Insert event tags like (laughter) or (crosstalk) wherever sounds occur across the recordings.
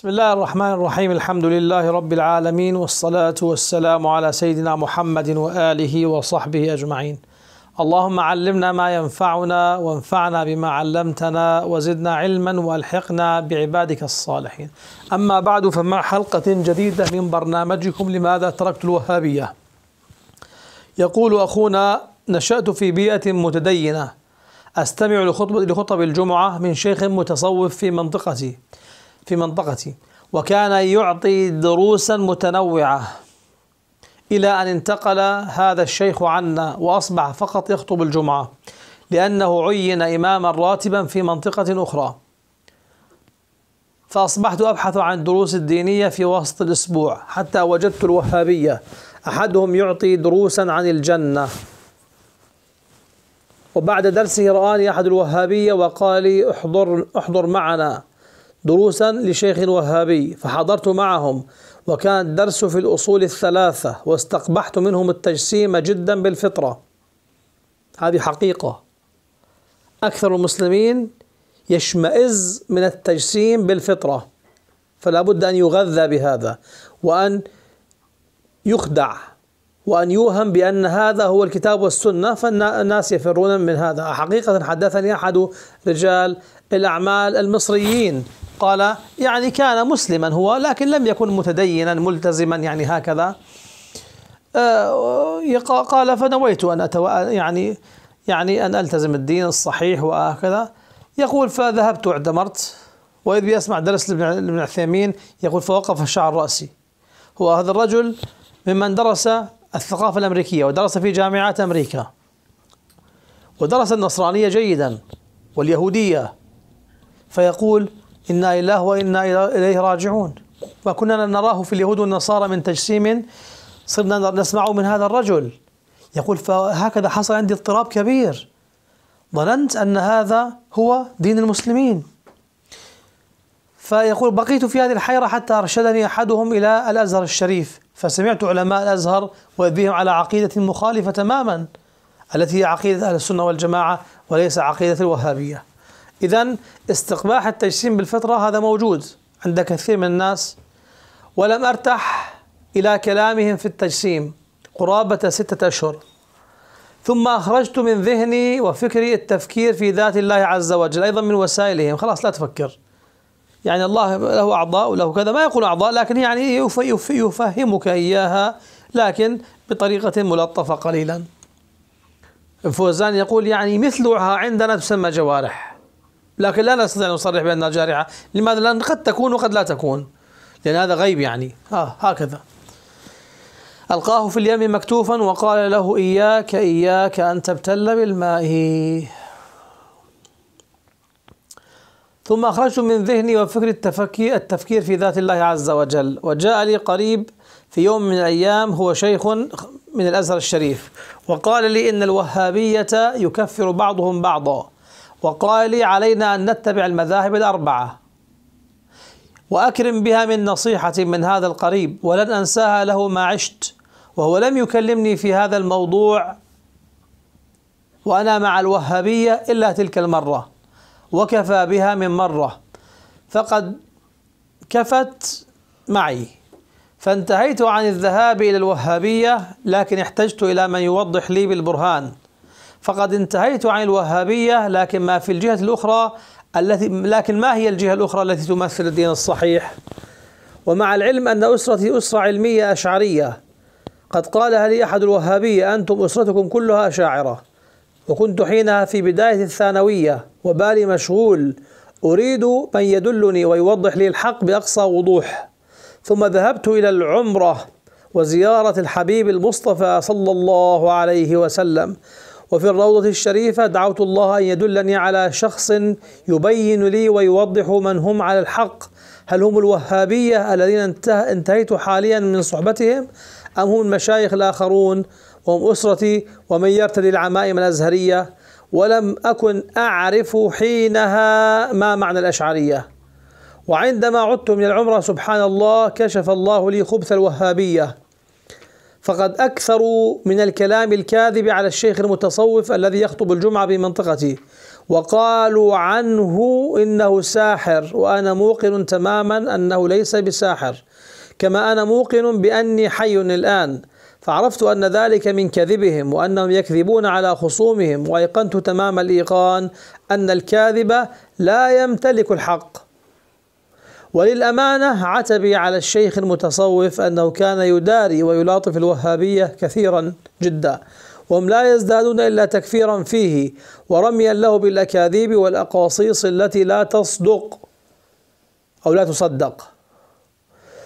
بسم الله الرحمن الرحيم الحمد لله رب العالمين والصلاة والسلام على سيدنا محمد وآله وصحبه أجمعين اللهم علمنا ما ينفعنا وانفعنا بما علمتنا وزدنا علما والحقنا بعبادك الصالحين أما بعد فمع حلقة جديدة من برنامجكم لماذا تركت الوهابية يقول أخونا نشأت في بيئة متدينة أستمع لخطب الجمعة من شيخ متصوف في منطقتي في منطقتي وكان يعطي دروسا متنوعة إلى أن انتقل هذا الشيخ عنا وأصبح فقط يخطب الجمعة لأنه عين إماما راتبا في منطقة أخرى فأصبحت أبحث عن دروس الدينية في وسط الأسبوع حتى وجدت الوهابية أحدهم يعطي دروسا عن الجنة وبعد درسه رآني أحد الوهابية وقال لي احضر, احضر معنا دروسا لشيخ وهابي فحضرت معهم وكان الدرس في الأصول الثلاثة واستقبحت منهم التجسيم جدا بالفطرة هذه حقيقة أكثر المسلمين يشمئز من التجسيم بالفطرة فلا بد أن يغذى بهذا وأن يخدع وأن يوهم بأن هذا هو الكتاب والسنة فالناس يفرون من هذا حقيقة حدثني أحد رجال الأعمال المصريين قال يعني كان مسلما هو لكن لم يكن متدينا ملتزما يعني هكذا آه، قال فنويت أن أتو يعني يعني أن ألتزم الدين الصحيح وهكذا يقول فذهبت واعتمرت وإذ بيسمع درس لابن عثيمين يقول فوقف الشعر رأسي هو هذا الرجل ممن درس الثقافة الأمريكية ودرس في جامعات أمريكا ودرس النصرانية جيدا واليهودية فيقول إنا إله وإنا إليه راجعون وكنا نراه في اليهود والنصارى من تجسيم صرنا نسمعه من هذا الرجل يقول فهكذا حصل عندي اضطراب كبير ظننت أن هذا هو دين المسلمين فيقول بقيت في هذه الحيرة حتى أرشدني أحدهم إلى الأزهر الشريف فسمعت علماء الأزهر وبهم على عقيدة مخالفة تماما التي هي عقيدة أهل السنة والجماعة وليس عقيدة الوهابية إذا استقباح التجسيم بالفطرة هذا موجود عند كثير من الناس ولم أرتح إلى كلامهم في التجسيم قرابة ستة أشهر ثم أخرجت من ذهني وفكري التفكير في ذات الله عز وجل أيضا من وسائلهم خلاص لا تفكر يعني الله له أعضاء وله كذا ما يقول أعضاء لكن يعني يفهمك إياها لكن بطريقة ملطفة قليلا فوزان يقول يعني مثلها عندنا تسمى جوارح لكن لا نستطيع أن نصرح بأنها جارحة لماذا؟ لأن قد تكون وقد لا تكون لأن هذا غيب يعني آه هكذا ألقاه في اليم مكتوفا وقال له إياك إياك أن تبتل بالماء ثم أخرجت من ذهني وفكر التفكير في ذات الله عز وجل وجاء لي قريب في يوم من الأيام هو شيخ من الأزهر الشريف وقال لي إن الوهابية يكفر بعضهم بعضا وقال لي علينا أن نتبع المذاهب الأربعة وأكرم بها من نصيحة من هذا القريب ولن أنساها له ما عشت وهو لم يكلمني في هذا الموضوع وأنا مع الوهابية إلا تلك المرة وكفى بها من مرة فقد كفت معي فانتهيت عن الذهاب إلى الوهابية لكن احتجت إلى من يوضح لي بالبرهان فقد انتهيت عن الوهابية لكن ما في الجهة الأخرى التي لكن ما هي الجهة الأخرى التي تمثل الدين الصحيح ومع العلم أن أسرتي أسرة علمية أشعرية قد قالها لي أحد الوهابية أنتم أسرتكم كلها أشاعرة وكنت حينها في بداية الثانوية وبالي مشغول أريد من يدلني ويوضح لي الحق بأقصى وضوح ثم ذهبت إلى العمرة وزيارة الحبيب المصطفى صلى الله عليه وسلم وفي الروضة الشريفة دعوت الله أن يدلني على شخص يبين لي ويوضح من هم على الحق هل هم الوهابية الذين انتهيت حاليا من صحبتهم أم هم المشايخ الآخرون وهم أسرتي ومن يرتدي العمائم الأزهرية ولم أكن أعرف حينها ما معنى الأشعرية وعندما عدت من العمرة سبحان الله كشف الله لي خبث الوهابية فقد أكثروا من الكلام الكاذب على الشيخ المتصوف الذي يخطب الجمعة بمنطقتي وقالوا عنه إنه ساحر وأنا موقن تماما أنه ليس بساحر كما أنا موقن بأني حي الآن فعرفت أن ذلك من كذبهم وأنهم يكذبون على خصومهم وأيقنت تمام الإيقان أن الكاذب لا يمتلك الحق وللأمانة عتبي على الشيخ المتصوف أنه كان يداري ويلاطف الوهابية كثيرا جدا وهم لا يزدادون إلا تكفيرا فيه ورميا له بالأكاذيب والأقاصيص التي لا تصدق أو لا تصدق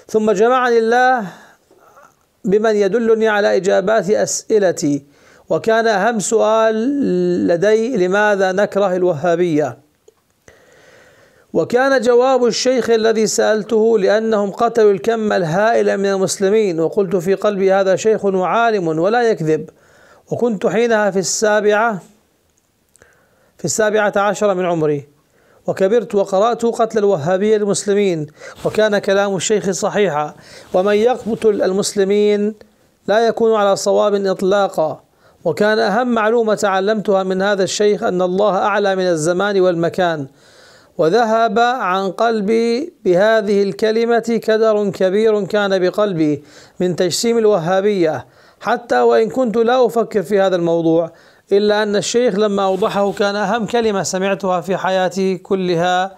ثم جمعني الله بمن يدلني على إجابات أسئلتي وكان أهم سؤال لدي لماذا نكره الوهابية وكان جواب الشيخ الذي سألته لأنهم قتلوا الكم الهائل من المسلمين وقلت في قلبي هذا شيخ وعالم ولا يكذب وكنت حينها في السابعة في السابعة عشر من عمري وكبرت وقرأت قتل الوهابية للمسلمين وكان كلام الشيخ صحيحا ومن يقتل المسلمين لا يكون على صواب إطلاقا وكان أهم معلومة تعلمتها من هذا الشيخ أن الله أعلى من الزمان والمكان وذهب عن قلبي بهذه الكلمة كدر كبير كان بقلبي من تجسيم الوهابية حتى وإن كنت لا أفكر في هذا الموضوع إلا أن الشيخ لما أوضحه كان أهم كلمة سمعتها في حياتي كلها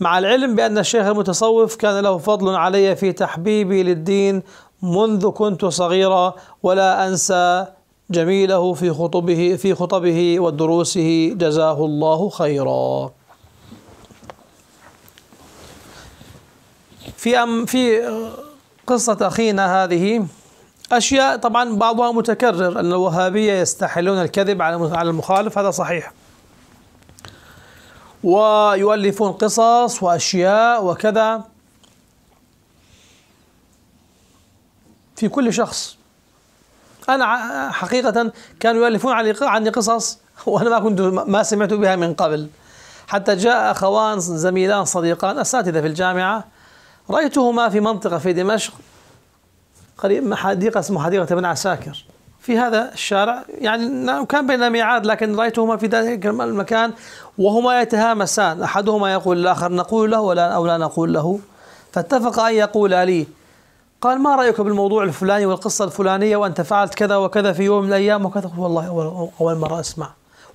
مع العلم بأن الشيخ المتصوف كان له فضل علي في تحبيبي للدين منذ كنت صغيرة ولا أنسى جميله في خطبه في خطبه ودروسه جزاه الله خيرا في أم في قصة أخينا هذه أشياء طبعا بعضها متكرر أن الوهابية يستحلون الكذب على على المخالف هذا صحيح ويؤلفون قصص وأشياء وكذا في كل شخص أنا حقيقة كانوا يؤلفون عني قصص (laughs) وأنا ما كنت ما سمعت بها من قبل حتى جاء أخوان زميلان صديقان أساتذة في الجامعة رأيتهما في منطقة في دمشق قريب حديقة اسمها حديقة ابن عساكر في هذا الشارع يعني نعم، كان بيننا ميعاد لكن رأيتهما في ذلك المكان وهما يتهامسان أحدهما يقول للآخر نقول له ولا أو لا نقول له فاتفق أن يقول لي قال ما رأيك بالموضوع الفلاني والقصة الفلانية وأنت فعلت كذا وكذا في يوم من الأيام وكذا قلت والله أول, أول مرة أسمع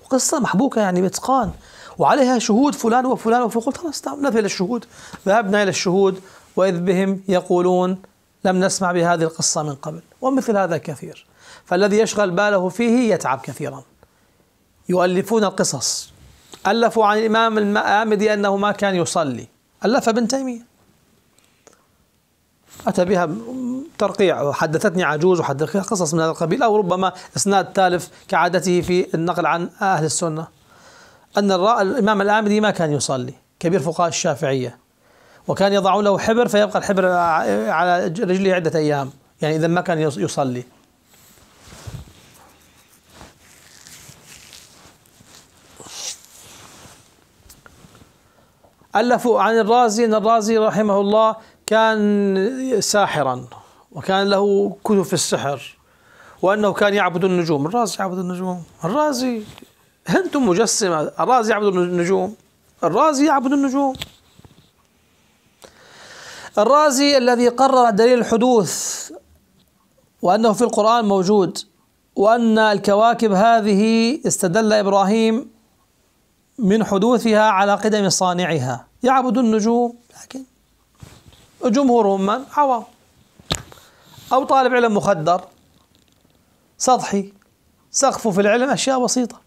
وقصة محبوكة يعني بإتقان وعليها شهود فلان وفلان وفلان قلت خلاص نذهب إلى الشهود ذهبنا إلى الشهود وإذ بهم يقولون لم نسمع بهذه القصة من قبل ومثل هذا كثير فالذي يشغل باله فيه يتعب كثيرا يؤلفون القصص ألفوا عن الإمام الآمدي أنه ما كان يصلي ألف ابن تيمية أتى بها ترقيع وحدثتني عجوز وحدثتني قصص من هذا القبيل أو ربما إسناد تالف كعادته في النقل عن أهل السنة أن الإمام الآمدي ما كان يصلي كبير فقهاء الشافعية وكان يضعون له حبر فيبقى الحبر على رجله عدة أيام يعني إذا ما كان يصلي ألفوا عن الرازي أن الرازي رحمه الله كان ساحرا وكان له كتب في السحر وأنه كان يعبد النجوم الرازي يعبد النجوم الرازي أنتم مجسمة الرازي يعبد النجوم الرازي يعبد النجوم الرازي الذي قرر دليل الحدوث وأنه في القرآن موجود وأن الكواكب هذه استدل إبراهيم من حدوثها على قدم صانعها يعبد النجوم لكن جمهورهم من عوام أو طالب علم مخدر سطحي سقفه في العلم أشياء بسيطة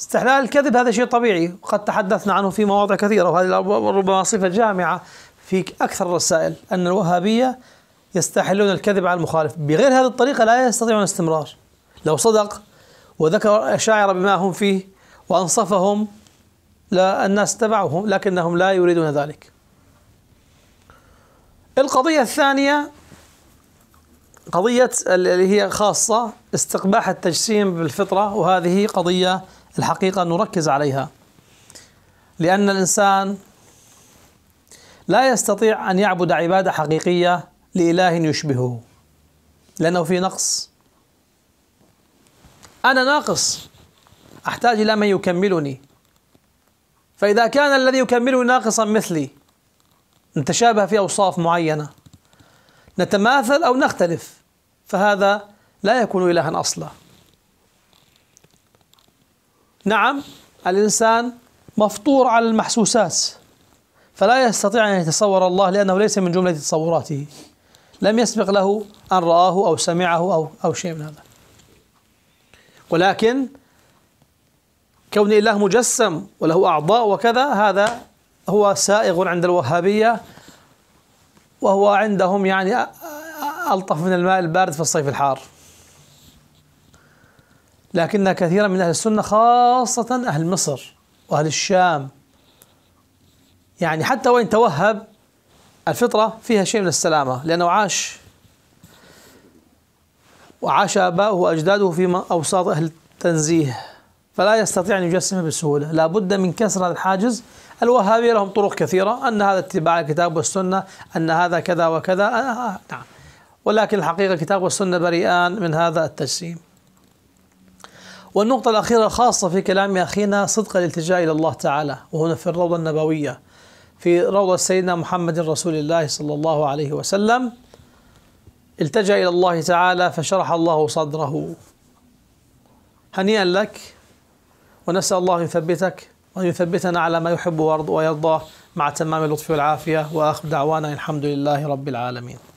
استحلال الكذب هذا شيء طبيعي وقد تحدثنا عنه في مواضع كثيرة وهذه ربما صفة جامعة في أكثر الرسائل أن الوهابية يستحلون الكذب على المخالف بغير هذه الطريقة لا يستطيعون الاستمرار لو صدق وذكر الشاعر بما هم فيه وأنصفهم لا الناس تبعهم لكنهم لا يريدون ذلك القضية الثانية قضية اللي هي خاصة استقباح التجسيم بالفطرة وهذه قضية الحقيقة نركز عليها لأن الإنسان لا يستطيع أن يعبد عبادة حقيقية لإله يشبهه لأنه في نقص أنا ناقص أحتاج إلى من يكملني فإذا كان الذي يكملني ناقصا مثلي نتشابه في أوصاف معينة نتماثل أو نختلف فهذا لا يكون إلها أصلا نعم الإنسان مفطور على المحسوسات فلا يستطيع أن يتصور الله لأنه ليس من جملة تصوراته لم يسبق له أن رآه أو سمعه أو, أو شيء من هذا ولكن كون الله مجسم وله أعضاء وكذا هذا هو سائغ عند الوهابية وهو عندهم يعني ألطف من الماء البارد في الصيف الحار لكن كثيرا من أهل السنة خاصة أهل مصر وأهل الشام يعني حتى وإن توهب الفطرة فيها شيء من السلامة لأنه عاش وعاش آباؤه وأجداده في أوساط أهل التنزيه فلا يستطيع أن يجسمه بسهولة لا بد من كسر هذا الحاجز الوهابية لهم طرق كثيرة أن هذا اتباع الكتاب والسنة أن هذا كذا وكذا آه, آه،, آه، نعم ولكن الحقيقة الكتاب والسنة بريئان من هذا التجسيم والنقطة الأخيرة الخاصة في كلام أخينا صدق الالتجاء إلى الله تعالى وهنا في الروضة النبوية في روضة سيدنا محمد رسول الله صلى الله عليه وسلم التجأ إلى الله تعالى فشرح الله صدره هنيئا لك ونسأل الله يثبتك وأن يثبتنا على ما يحب ويرضاه مع تمام اللطف والعافية وآخر دعوانا الحمد لله رب العالمين